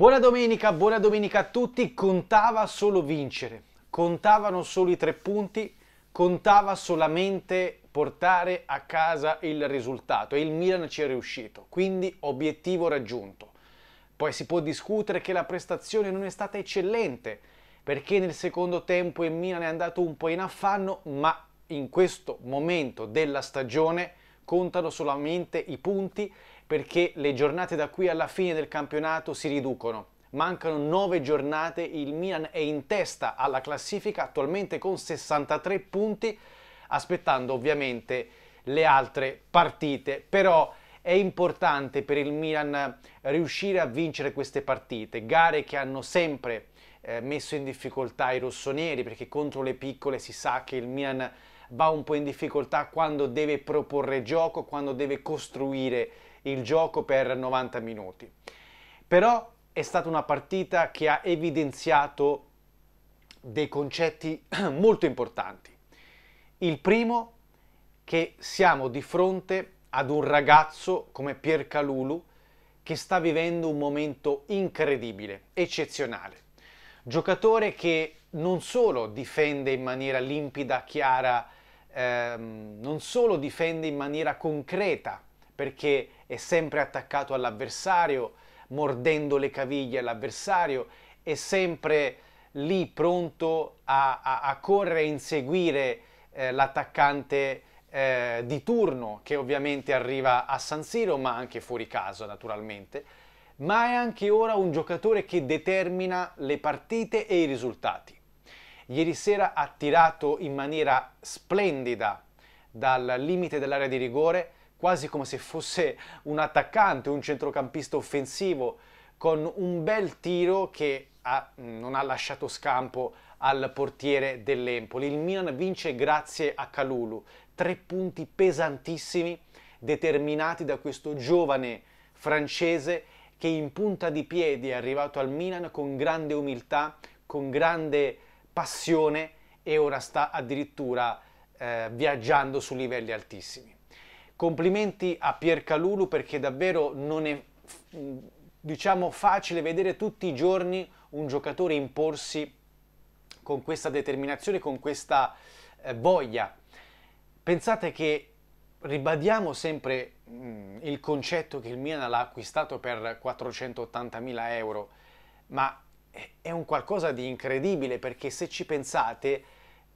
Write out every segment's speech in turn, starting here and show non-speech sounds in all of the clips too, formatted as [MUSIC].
Buona domenica, buona domenica a tutti. Contava solo vincere, contavano solo i tre punti, contava solamente portare a casa il risultato e il Milan ci è riuscito, quindi obiettivo raggiunto. Poi si può discutere che la prestazione non è stata eccellente, perché nel secondo tempo il Milan è andato un po' in affanno, ma in questo momento della stagione contano solamente i punti perché le giornate da qui alla fine del campionato si riducono. Mancano 9 giornate, il Milan è in testa alla classifica attualmente con 63 punti, aspettando ovviamente le altre partite, però è importante per il Milan eh, riuscire a vincere queste partite, gare che hanno sempre eh, messo in difficoltà i rossoneri, perché contro le piccole si sa che il Milan va un po' in difficoltà quando deve proporre gioco, quando deve costruire il gioco per 90 minuti. Però è stata una partita che ha evidenziato dei concetti [CLEARS THROAT] molto importanti. Il primo che siamo di fronte ad un ragazzo come Piercalulu che sta vivendo un momento incredibile, eccezionale. Giocatore che non solo difende in maniera limpida, chiara, ehm, non solo difende in maniera concreta, perché è sempre attaccato all'avversario, mordendo le caviglie all'avversario, è sempre lì pronto a, a, a correre e inseguire eh, l'attaccante eh, di turno che ovviamente arriva a San Siro ma anche fuori casa naturalmente, ma è anche ora un giocatore che determina le partite e i risultati. Ieri sera ha tirato in maniera splendida dal limite dell'area di rigore, quasi come se fosse un attaccante, un centrocampista offensivo, con un bel tiro che ha, non ha lasciato scampo al portiere dell'Empoli. Il Milan vince grazie a Calulu, tre punti pesantissimi determinati da questo giovane francese che in punta di piedi è arrivato al Milan con grande umiltà, con grande passione e ora sta addirittura eh, viaggiando su livelli altissimi. Complimenti a Pier Calulu perché davvero non è mm, diciamo, facile vedere tutti i giorni un giocatore imporsi con questa determinazione, con questa eh, voglia. Pensate che ribadiamo sempre mh, mm, il concetto che il Milan l'ha acquistato per 480.000 euro, ma è un qualcosa di incredibile perché se ci pensate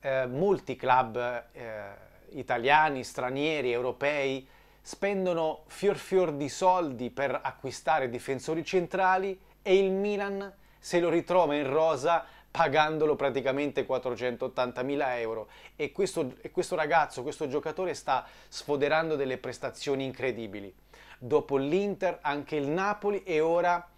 eh, molti club eh, italiani, stranieri, europei spendono fior fior di soldi per acquistare difensori centrali e il Milan se lo ritrova in rosa pagandolo praticamente 480.000 euro e questo, e questo, ragazzo, questo giocatore sta sfoderando delle prestazioni incredibili. Dopo l'Inter anche il Napoli e ora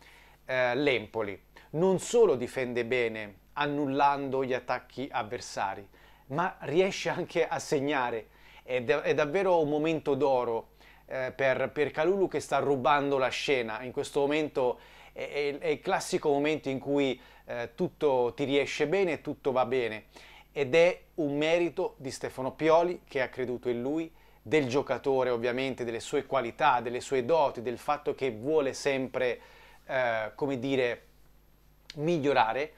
eh, l'Empoli. Non solo difende bene annullando gli attacchi avversari, ma riesce anche a segnare. È, da- è davvero un momento d'oro eh, per, per Calulu che sta rubando la scena. In questo momento è, è, è il classico momento in cui eh, tutto ti riesce bene, tutto va bene. Ed è un merito di Stefano Pioli che ha creduto in lui, del giocatore ovviamente, delle sue qualità, delle sue doti, del fatto che vuole sempre, eh, come dire, migliorare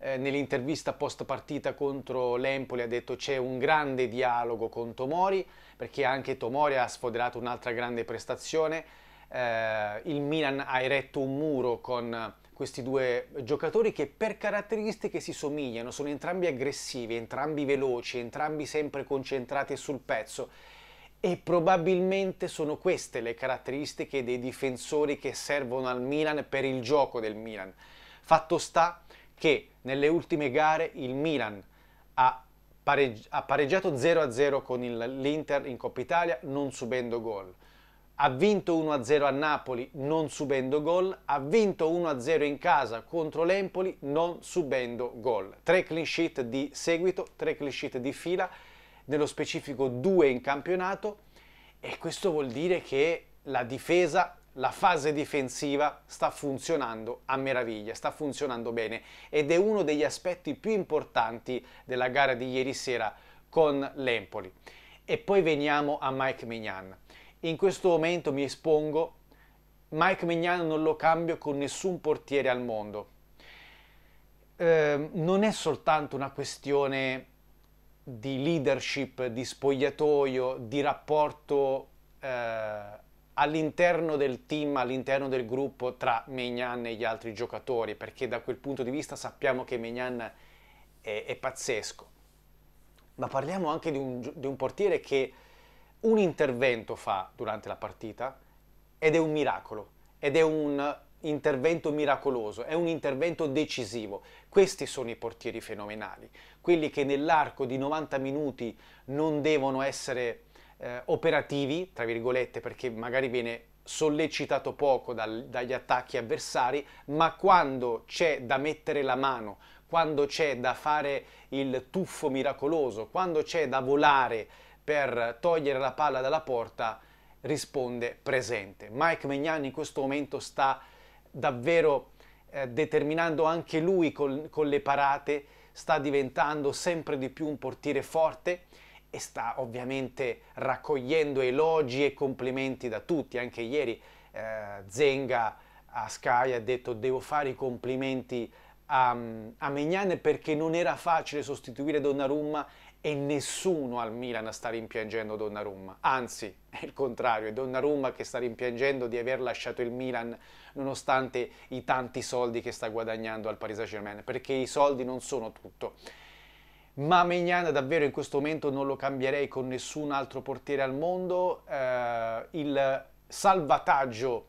eh, nell'intervista post partita contro l'Empoli ha detto c'è un grande dialogo con Tomori, perché anche Tomori ha sfoderato un'altra grande prestazione. Eh, il Milan ha eretto un muro con questi due giocatori che per caratteristiche si somigliano, sono entrambi aggressivi, entrambi veloci, entrambi sempre concentrati sul pezzo e probabilmente sono queste le caratteristiche dei difensori che servono al Milan per il gioco del Milan. Fatto sta che nelle ultime gare il Milan ha, pareg ha pareggiato 0-0 con l'Inter in Coppa Italia non subendo gol. Ha vinto 1-0 a Napoli non subendo gol. Ha vinto 1-0 in casa contro l'Empoli non subendo gol. Tre clean sheet di seguito, tre clean sheet di fila, nello specifico due in campionato. E questo vuol dire che la difesa la fase difensiva sta funzionando a meraviglia, sta funzionando bene ed è uno degli aspetti più importanti della gara di ieri sera con l'Empoli. E poi veniamo a Mike Mignan. In questo momento mi espongo, Mike Mignan non lo cambio con nessun portiere al mondo. Eh, non è soltanto una questione di leadership, di spogliatoio, di rapporto eh, all'interno del team, all'interno del gruppo tra Mignan e gli altri giocatori, perché da quel punto di vista sappiamo che Mignan è, è pazzesco. Ma parliamo anche di un, di un portiere che un intervento fa durante la partita ed è un miracolo, ed è un intervento miracoloso, è un intervento decisivo. Questi sono i portieri fenomenali, quelli che nell'arco di 90 minuti non devono essere eh, operativi, tra virgolette, perché magari viene sollecitato poco dal, dagli attacchi avversari, ma quando c'è da mettere la mano, quando c'è da fare il tuffo miracoloso, quando c'è da volare per togliere la palla dalla porta, risponde presente. Mike Magnani in questo momento sta davvero eh, determinando anche lui col, con le parate, sta diventando sempre di più un portiere forte e sta ovviamente raccogliendo elogi e complimenti da tutti. Anche ieri eh, Zenga a Sky ha detto devo fare i complimenti a, a Mignane perché non era facile sostituire Donnarumma e nessuno al Milan sta rimpiangendo Donnarumma, anzi [LAUGHS] è il contrario, è Donnarumma che sta rimpiangendo di aver lasciato il Milan nonostante i tanti soldi che sta guadagnando al Paris Saint Germain, perché i soldi non sono tutto ma Maignan davvero in questo momento non lo cambierei con nessun altro portiere al mondo. Eh, il salvataggio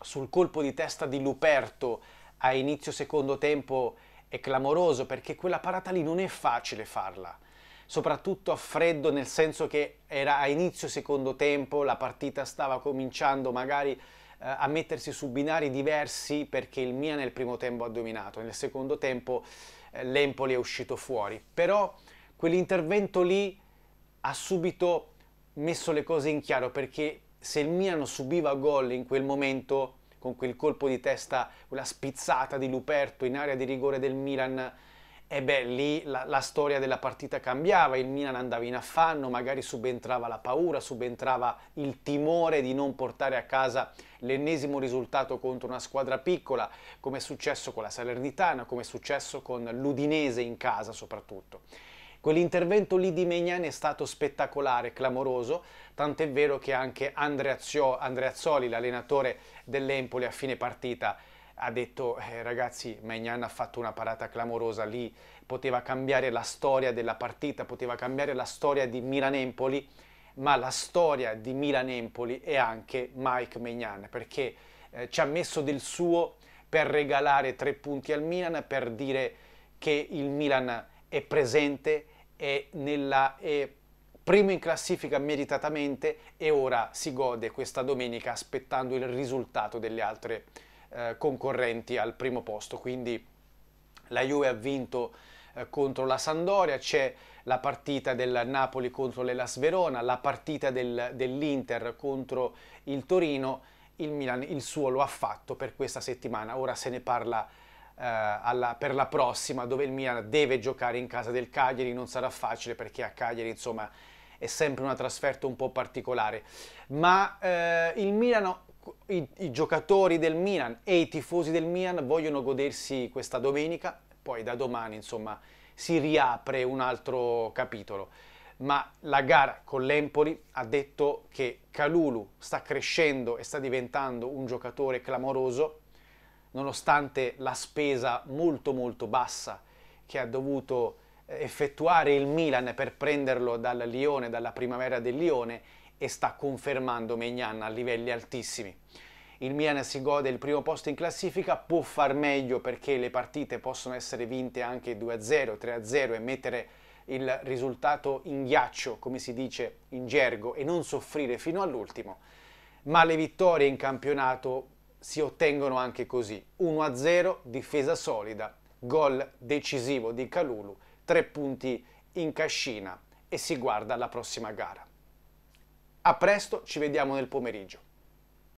sul colpo di testa di Luperto a inizio secondo tempo è clamoroso perché quella parata lì non è facile farla, soprattutto a freddo nel senso che era a inizio secondo tempo, la partita stava cominciando magari eh, a mettersi su binari diversi perché il Milan nel primo tempo ha dominato, nel secondo tempo l'Empoli è uscito fuori. Però quell'intervento lì ha subito messo le cose in chiaro perché se il Milano subiva gol in quel momento con quel colpo di testa, quella spizzata di Luperto in area di rigore del Milan e beh, lì la, la, storia della partita cambiava, il Milan andava in affanno, magari subentrava la paura, subentrava il timore di non portare a casa l'ennesimo risultato contro una squadra piccola, come è successo con la Salernitana, come è successo con l'Udinese in casa soprattutto. Quell'intervento lì di Megnan è stato spettacolare, clamoroso, tant'è vero che anche Andreazzoli, l'allenatore dell'Empoli a fine partita, ha detto eh, ragazzi Maignan ha fatto una parata clamorosa lì, poteva cambiare la storia della partita, poteva cambiare la storia di Milan-Empoli, ma la storia di Milan-Empoli è anche Mike Maignan perché eh, ci ha messo del suo per regalare tre punti al Milan, per dire che il Milan è presente, è, nella, è primo in classifica meritatamente e ora si gode questa domenica aspettando il risultato delle altre partite eh, concorrenti al primo posto, quindi la Juve ha vinto eh, contro la Sandoria, c'è la partita del Napoli contro l'Elas Verona, la partita del, dell'Inter contro il Torino, il Milan il suo lo ha fatto per questa settimana, ora se ne parla eh, alla, per la prossima dove il Milan deve giocare in casa del Cagliari, non sarà facile perché a Cagliari insomma è sempre una trasferta un po' particolare, ma eh, il Milan i, i, giocatori del Milan e i tifosi del Milan vogliono godersi questa domenica, poi da domani insomma si riapre un altro capitolo. Ma la gara con l'Empoli ha detto che Calulu sta crescendo e sta diventando un giocatore clamoroso, nonostante la spesa molto molto bassa che ha dovuto eh, effettuare il Milan per prenderlo dal Lione, dalla primavera del Lione, e sta confermando Megnan a livelli altissimi. Il Milan si gode il primo posto in classifica, può far meglio perché le partite possono essere vinte anche 2-0, 3-0 e mettere il risultato in ghiaccio, come si dice in gergo, e non soffrire fino all'ultimo. Ma le vittorie in campionato si ottengono anche così. 1-0, difesa solida, gol decisivo di Calulu, tre punti in cascina e si guarda la prossima gara. A presto, ci vediamo nel pomeriggio.